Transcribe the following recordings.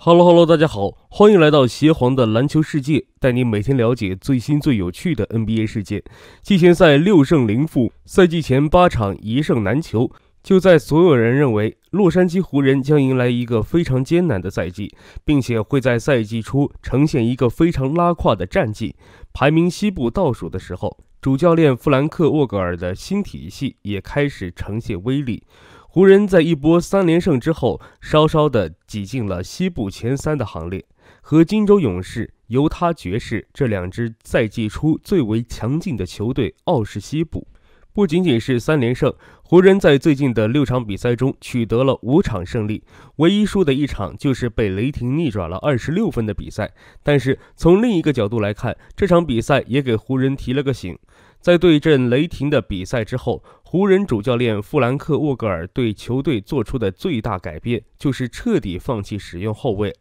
Hello，Hello，大家好，欢迎来到邪皇的篮球世界，带你每天了解最新最有趣的 NBA 事件。季前赛六胜零负，赛季前八场一胜难求。就在所有人认为洛杉矶湖人将迎来一个非常艰难的赛季，并且会在赛季初呈现一个非常拉胯的战绩，排名西部倒数的时候，主教练弗兰克沃格尔的新体系也开始呈现威力。湖人，在一波三连胜之后，稍稍的挤进了西部前三的行列，和金州勇士、犹他爵士这两支赛季初最为强劲的球队傲视西部。不仅仅是三连胜，湖人，在最近的六场比赛中取得了五场胜利，唯一输的一场就是被雷霆逆转了二十六分的比赛。但是，从另一个角度来看，这场比赛也给湖人提了个醒。在对阵雷霆的比赛之后，湖人主教练弗兰克·沃格尔对球队做出的最大改变，就是彻底放弃使用后卫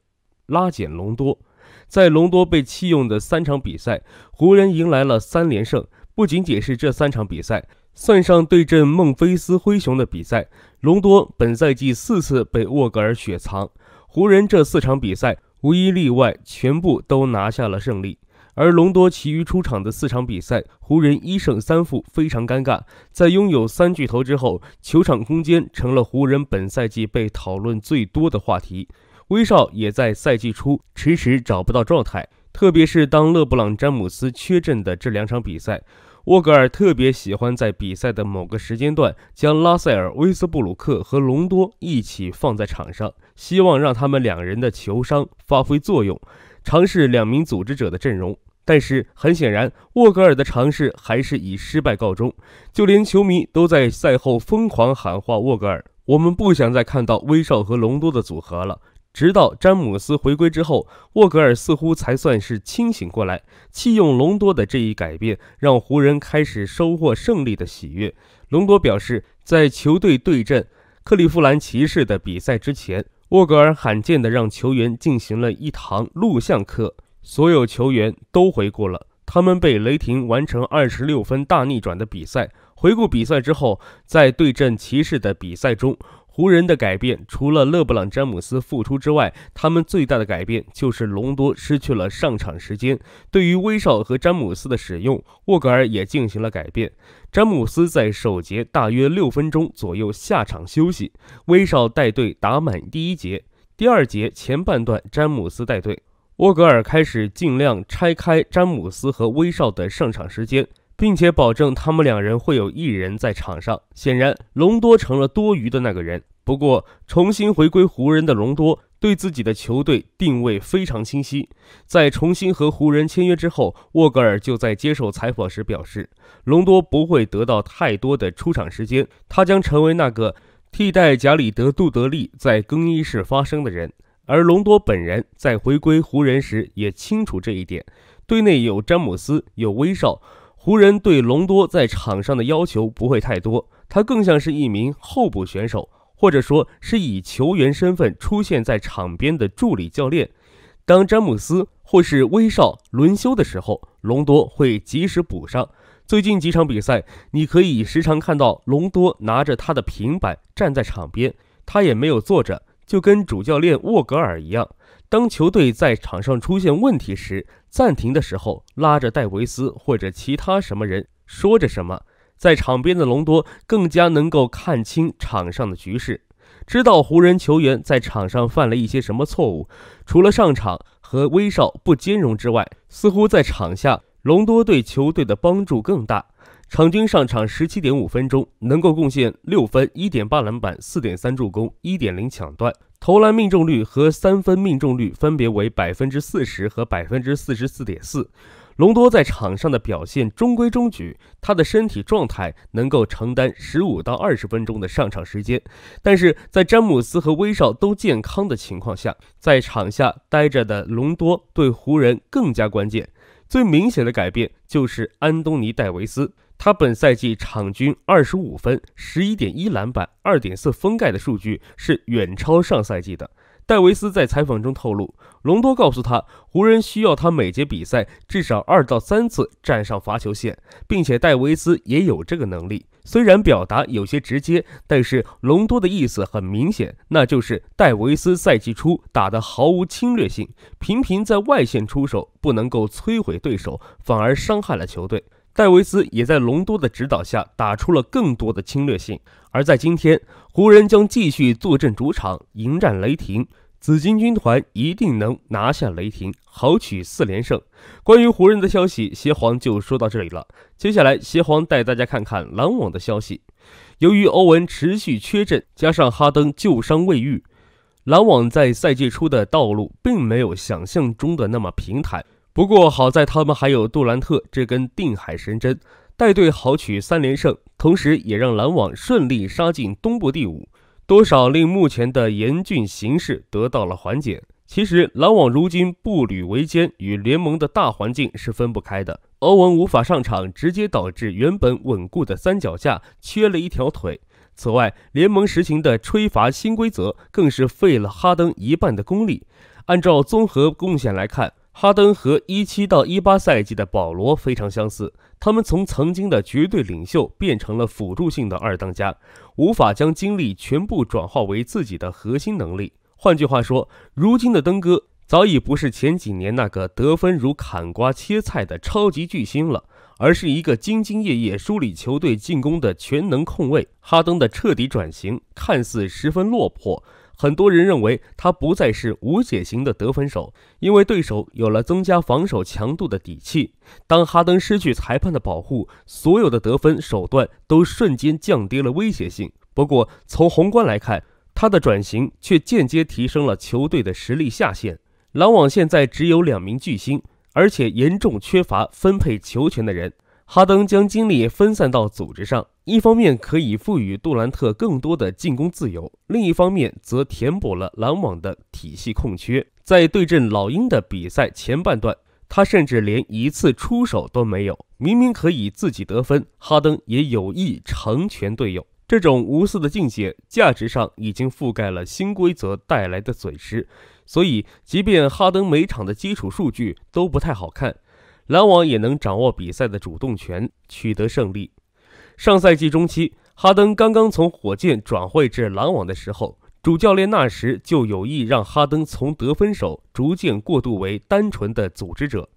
拉简·隆多。在隆多被弃用的三场比赛，湖人迎来了三连胜。不仅仅是这三场比赛，算上对阵孟菲斯灰熊的比赛，隆多本赛季四次被沃格尔雪藏，湖人这四场比赛无一例外，全部都拿下了胜利。而隆多其余出场的四场比赛，湖人一胜三负，非常尴尬。在拥有三巨头之后，球场空间成了湖人本赛季被讨论最多的话题。威少也在赛季初迟迟找不到状态，特别是当勒布朗·詹姆斯缺阵的这两场比赛，沃格尔特别喜欢在比赛的某个时间段将拉塞尔、威斯布鲁克和隆多一起放在场上，希望让他们两人的球商发挥作用，尝试两名组织者的阵容。但是很显然，沃格尔的尝试还是以失败告终，就连球迷都在赛后疯狂喊话沃格尔：“我们不想再看到威少和隆多的组合了。”直到詹姆斯回归之后，沃格尔似乎才算是清醒过来，弃用隆多的这一改变，让湖人开始收获胜利的喜悦。隆多表示，在球队对阵克利夫兰骑士的比赛之前，沃格尔罕见地让球员进行了一堂录像课。所有球员都回顾了他们被雷霆完成二十六分大逆转的比赛。回顾比赛之后，在对阵骑士的比赛中，湖人的改变除了勒布朗·詹姆斯复出之外，他们最大的改变就是隆多失去了上场时间。对于威少和詹姆斯的使用，沃格尔也进行了改变。詹姆斯在首节大约六分钟左右下场休息，威少带队打满第一节。第二节前半段，詹姆斯带队。沃格尔开始尽量拆开詹姆斯和威少的上场时间，并且保证他们两人会有一人在场上。显然，隆多成了多余的那个人。不过，重新回归湖人的隆多对自己的球队定位非常清晰。在重新和湖人签约之后，沃格尔就在接受采访时表示，隆多不会得到太多的出场时间，他将成为那个替代贾里德·杜德利在更衣室发声的人。而隆多本人在回归湖人时也清楚这一点，队内有詹姆斯，有威少，湖人对隆多在场上的要求不会太多，他更像是一名候补选手，或者说是以球员身份出现在场边的助理教练。当詹姆斯或是威少轮休的时候，隆多会及时补上。最近几场比赛，你可以时常看到隆多拿着他的平板站在场边，他也没有坐着。就跟主教练沃格尔一样，当球队在场上出现问题时，暂停的时候拉着戴维斯或者其他什么人说着什么，在场边的隆多更加能够看清场上的局势，知道湖人球员在场上犯了一些什么错误。除了上场和威少不兼容之外，似乎在场下隆多对球队的帮助更大。场均上场十七点五分钟，能够贡献六分、一点八篮板、四点三助攻、一点零抢断，投篮命中率和三分命中率分别为百分之四十和百分之四十四点四。隆多在场上的表现中规中矩，他的身体状态能够承担十五到二十分钟的上场时间。但是在詹姆斯和威少都健康的情况下，在场下待着的隆多对湖人更加关键。最明显的改变就是安东尼·戴维斯。他本赛季场均二十五分、十一点一篮板、二点四封盖的数据是远超上赛季的。戴维斯在采访中透露，隆多告诉他，湖人需要他每节比赛至少二到三次站上罚球线，并且戴维斯也有这个能力。虽然表达有些直接，但是隆多的意思很明显，那就是戴维斯赛季初打的毫无侵略性，频频在外线出手，不能够摧毁对手，反而伤害了球队。戴维斯也在隆多的指导下打出了更多的侵略性，而在今天，湖人将继续坐镇主场迎战雷霆，紫金军团一定能拿下雷霆，豪取四连胜。关于湖人的消息，邪皇就说到这里了。接下来，邪皇带大家看看篮网的消息。由于欧文持续缺阵，加上哈登旧伤未愈，篮网在赛季初的道路并没有想象中的那么平坦。不过好在他们还有杜兰特这根定海神针，带队豪取三连胜，同时也让篮网顺利杀进东部第五，多少令目前的严峻形势得到了缓解。其实篮网如今步履维艰，与联盟的大环境是分不开的。欧文无法上场，直接导致原本稳固的三脚架缺了一条腿。此外，联盟实行的吹罚新规则更是废了哈登一半的功力。按照综合贡献来看。哈登和一七到一八赛季的保罗非常相似，他们从曾经的绝对领袖变成了辅助性的二当家，无法将精力全部转化为自己的核心能力。换句话说，如今的登哥早已不是前几年那个得分如砍瓜切菜的超级巨星了，而是一个兢兢业业梳理球队进攻的全能控卫。哈登的彻底转型看似十分落魄。很多人认为他不再是无解型的得分手，因为对手有了增加防守强度的底气。当哈登失去裁判的保护，所有的得分手段都瞬间降低了威胁性。不过，从宏观来看，他的转型却间接提升了球队的实力下限。篮网现在只有两名巨星，而且严重缺乏分配球权的人。哈登将精力分散到组织上。一方面可以赋予杜兰特更多的进攻自由，另一方面则填补了篮网的体系空缺。在对阵老鹰的比赛前半段，他甚至连一次出手都没有，明明可以自己得分，哈登也有意成全队友。这种无私的境界，价值上已经覆盖了新规则带来的损失。所以，即便哈登每场的基础数据都不太好看，篮网也能掌握比赛的主动权，取得胜利。上赛季中期，哈登刚刚从火箭转会至篮网的时候，主教练纳什就有意让哈登从得分手逐渐过渡为单纯的组织者，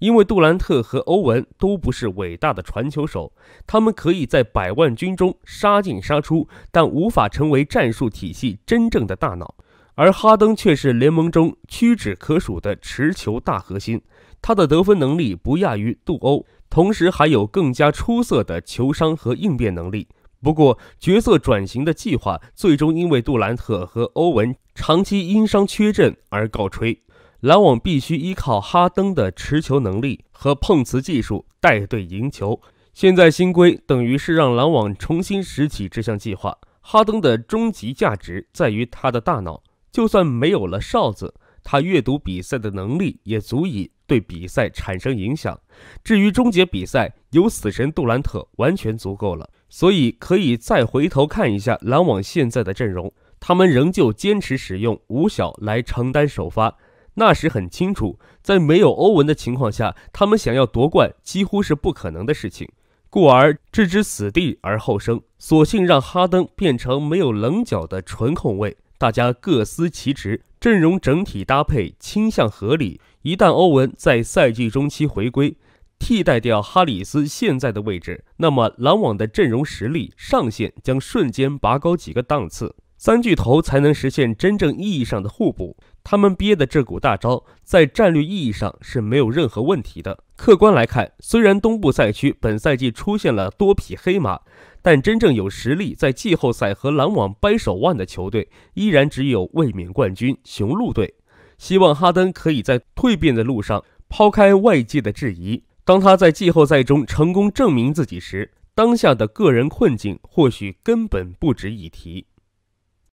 因为杜兰特和欧文都不是伟大的传球手，他们可以在百万军中杀进杀出，但无法成为战术体系真正的大脑，而哈登却是联盟中屈指可数的持球大核心。他的得分能力不亚于杜欧，同时还有更加出色的球商和应变能力。不过，角色转型的计划最终因为杜兰特和欧文长期因伤缺阵而告吹。篮网必须依靠哈登的持球能力和碰瓷技术带队赢球。现在新规等于是让篮网重新拾起这项计划。哈登的终极价值在于他的大脑，就算没有了哨子，他阅读比赛的能力也足以。对比赛产生影响。至于终结比赛，有死神杜兰特完全足够了，所以可以再回头看一下篮网现在的阵容。他们仍旧坚持使用五小来承担首发。那时很清楚，在没有欧文的情况下，他们想要夺冠几乎是不可能的事情。故而置之死地而后生，索性让哈登变成没有棱角的纯控卫，大家各司其职，阵容整体搭配倾向合理。一旦欧文在赛季中期回归，替代掉哈里斯现在的位置，那么篮网的阵容实力上限将瞬间拔高几个档次，三巨头才能实现真正意义上的互补。他们憋的这股大招，在战略意义上是没有任何问题的。客观来看，虽然东部赛区本赛季出现了多匹黑马，但真正有实力在季后赛和篮网掰手腕的球队，依然只有卫冕冠军雄鹿队。希望哈登可以在蜕变的路上抛开外界的质疑。当他在季后赛中成功证明自己时，当下的个人困境或许根本不值一提。